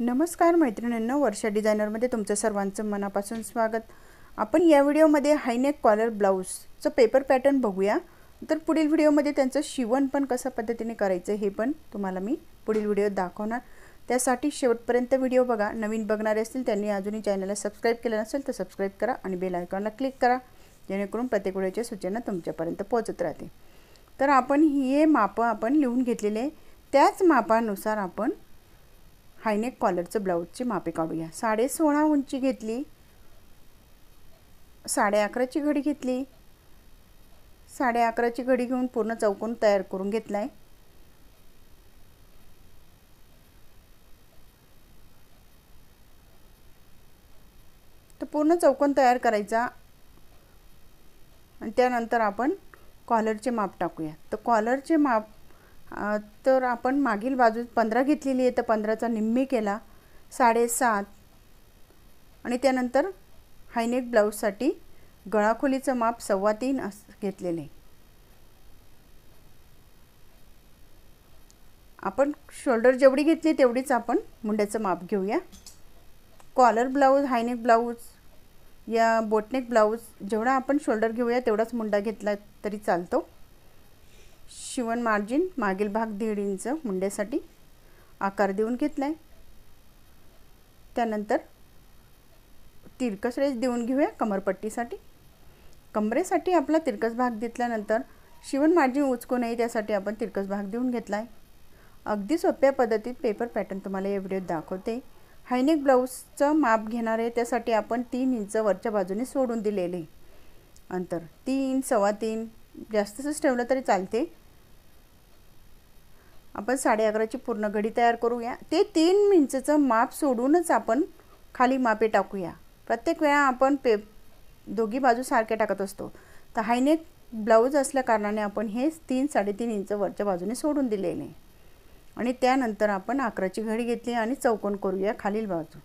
नमस्कार मैत्रिणींना वर्षा डिझायनरमध्ये तुमचं सर्वांचं मनापासून स्वागत आपण या व्हिडिओमध्ये हायनेक कॉलर ब्लाऊजचं पेपर पॅटर्न बघूया तर पुढील व्हिडिओमध्ये त्यांचं शिवण पण कशा पद्धतीने करायचं हे पण तुम्हाला मी पुढील व्हिडिओ दाखवणार त्यासाठी शेवटपर्यंत व्हिडिओ बघा नवीन बघणारे असतील त्यांनी अजूनही चॅनलला सबस्क्राईब केलं नसेल तर सबस्क्राईब करा आणि बेल आयकॉनला क्लिक करा जेणेकरून प्रत्येक व्हिडिओच्या सूचना तुमच्यापर्यंत पोहोचत राहते तर आपण हे मापं आपण लिहून घेतलेले त्याच मापानुसार आपण हायनेक कॉलरचं ब्लाऊजची मापे काढूया साडे सोळा उंची घेतली साडे अकराची घडी घेतली साडे अकराची घडी घेऊन पूर्ण चौकोन तयार करून घेतला आहे तर पूर्ण चौकोन तयार करायचा आणि त्यानंतर आपण कॉलरचे माप टाकूया तर कॉलरचे माप तर आपण मागील बाजू पंधरा घेतलेली आहे तर पंधराचा निम्मी केला साडेसात आणि त्यानंतर हायनेक ब्लाऊजसाठी गळाखोलीचं माप सव्वा तीन अस घेतलेले आपण शोल्डर जेवढी घेतली तेवढीच आपण मुंड्याचं माप घेऊया कॉलर ब्लाऊज हायनेक ब्लाऊज या बोटनेक ब्लाऊज जेवढा आपण शोल्डर घेऊया तेवढाच मुंडा घेतला तरी चालतो शिवण मार्जिन मागील भाग दीड इंच मुंड्यासाठी आकार देऊन घेतला आहे त्यानंतर तिरकस रेज देऊन घेऊया कमरपट्टीसाठी कमरेसाठी आपला तिरकस भाग घेतल्यानंतर शिवण मार्जिन उचकू नये त्यासाठी आपण तिरकस भाग देऊन घेतला आहे अगदी सोप्या पद्धतीत पेपर पॅटर्न तुम्हाला या व्हिडिओत दाखवते हायनेक ब्लाऊजचं माप घेणार आहे त्यासाठी आपण तीन इंच वरच्या बाजूने सोडून दिलेले अंतर तीन सव्वा तीन जास्तच ठेवलं तरी चालते आपण साडे अकराची पूर्ण घडी तयार करूया ते तीन इंचचं माप सोडूनच आपण खाली मापे टाकूया प्रत्येक वेळा आपण पे दोघी बाजू सारख्या टाकत असतो तर हायनेक ब्लाऊज असल्याकारणाने आपण हे तीन साडेतीन इंच वरच्या बाजूने सोडून दिलेले आणि त्यानंतर आपण अकराची घडी घेतली आणि चौकोन करूया खालील बाजू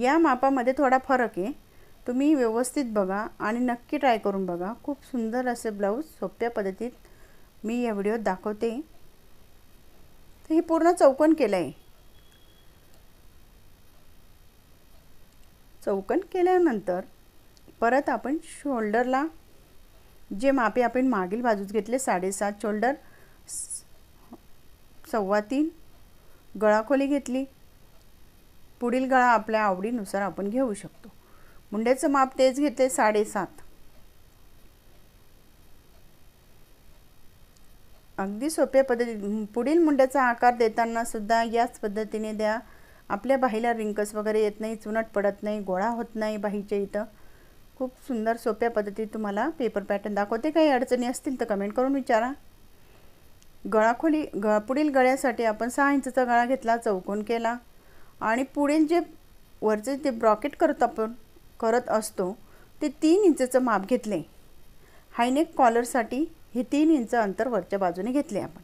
या मापामध्ये थोडा फरक आहे तुम्ही व्यवस्थित बघा आणि नक्की ट्राय करून बघा खूप सुंदर असे ब्लाऊज सोप्या पद्धतीत मी या व्हिडिओत दाखवते तर हे पूर्ण चौकन केलं आहे चौकन केल्यानंतर परत आपण शोल्डरला जे मापे आपण मागील बाजूत घेतले साडेसात शोल्डर सव्वा तीन गळाखोली घेतली पुढील गळा आपल्या आवडीनुसार आपण घेऊ शकतो मुंड्याचं माप तेच घेतले साडेसात अगदी सोप्या पद्धती पुढील मुंड्याचा आकार देताना सुद्धा याच पद्धतीने द्या आपल्या बाहीला रिंकस वगैरे येत नाही चुनट पडत नाही गोळा होत नाही बाहीच्या इथं खूप सुंदर सोप्या पद्धतीत तुम्हाला पेपर पॅटर्न दाखवते काही अडचणी असतील तर कमेंट करून विचारा गळाखोली ग पुढील गळ्यासाठी आपण सहा इंचचा गळा घेतला चौकोन केला आणि पुढील जे वरचे ते ब्रॉकेट करतो आपण करत असतो ते तीन इंचचं माप घेतले हायनेक कॉलरसाठी हे तीन इंच अंतर वरच्या बाजूने घेतले आपण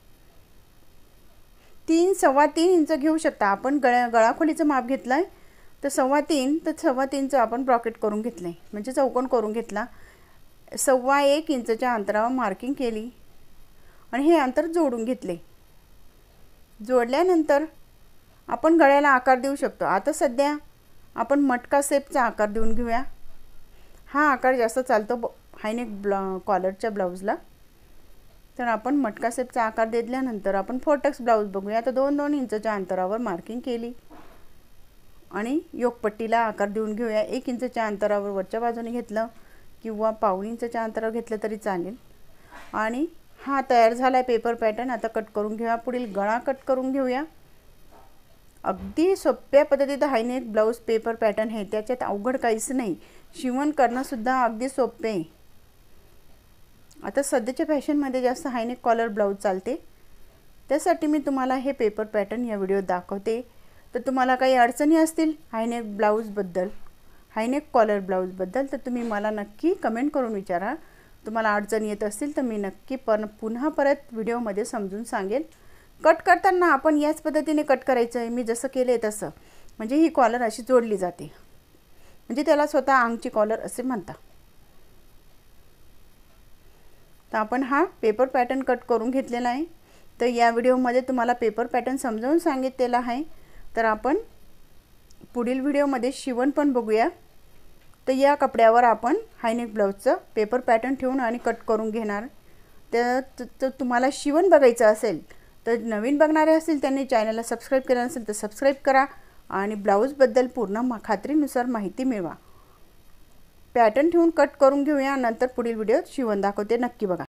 तीन सव्वा तीन इंच घेऊ शकता आपण गळ्या गळाखोलीचं माप घेतलं आहे तर सव्वा तीन तर सव्वा तीनचं आपण ब्रॉकेट करून घेतलं आहे म्हणजे चौकोन करून घेतला सव्वा एक इंचच्या अंतरावर मार्किंग केली आणि हे अंतर जोडून घेतले जोडल्यानंतर आपण गळ्याला आकार देऊ शकतो आता सध्या आपण मटका सेपचा आकार देऊन घेऊया हा आकार जास्त चालतो ब हायनेक ब्ला कॉलरच्या ब्लाऊजला तर आपण मटका सेपचा आकार देतल्यानंतर आपण फोटक्स ब्लाऊज बघूया आता दोन दोन इंचच्या अंतरावर मार्किंग केली आणि योगपट्टीला आकार देऊन घेऊया एक इंचच्या अंतरावर वरच्या बाजूने घेतलं किंवा पाऊण इंचच्या अंतरावर घेतलं तरी चालेल आणि हा तयार झाला आहे पेपर पॅटर्न आता कट करून घेऊया पुढील गळा कट करून घेऊया अगदी सोप्या पद्धतीत हायनेक ब्लाऊज पेपर पॅटर्न आहे त्याच्यात अवघड काहीच नाही शिवण करणंसुद्धा अगदी सोपे आहे आता सध्याच्या फॅशनमध्ये जास्त हायनेक कॉलर ब्लाऊज चालते त्यासाठी मी तुम्हाला हे पेपर पॅटर्न या व्हिडिओत दाखवते तर तुम्हाला काही अडचणी असतील हायनेक ब्लाऊजबद्दल हायनेक कॉलर ब्लाऊजबद्दल तर तुम्ही मला नक्की कमेंट करून विचारा तुम्हाला अडचण येत असतील तर मी नक्की पण पुन्हा परत व्हिडिओमध्ये समजून सांगेल कट करताना आपण याच पद्धतीने कट करायचं आहे मी जसं केलं आहे तसं म्हणजे ही कॉलर अशी जोडली जाते म्हणजे त्याला स्वतः अंगची कॉलर असे म्हणता तर आपण हा पेपर पॅटर्न कट करून घेतलेला आहे तर या व्हिडिओमध्ये तुम्हाला पेपर पॅटर्न समजावून सांगितलेला आहे तर आपण पुढील व्हिडिओमध्ये शिवण पण बघूया तर या कपड्यावर आपण हायनेक ब्लाऊजचं पेपर पॅटर्न ठेवून आणि कट करून घेणार तर तुम्हाला शिवण बघायचं असेल तर नवीन बघणारे असतील त्यांनी चॅनलला सबस्क्राईब केलं नसेल तर सबस्क्राईब करा आणि ब्लाऊजबद्दल पूर्ण मा खात्रीनुसार माहिती मिळवा पॅटर्न ठेवून कट करून घेऊया नंतर पुढील व्हिडिओ शिवण दाखवते नक्की बघा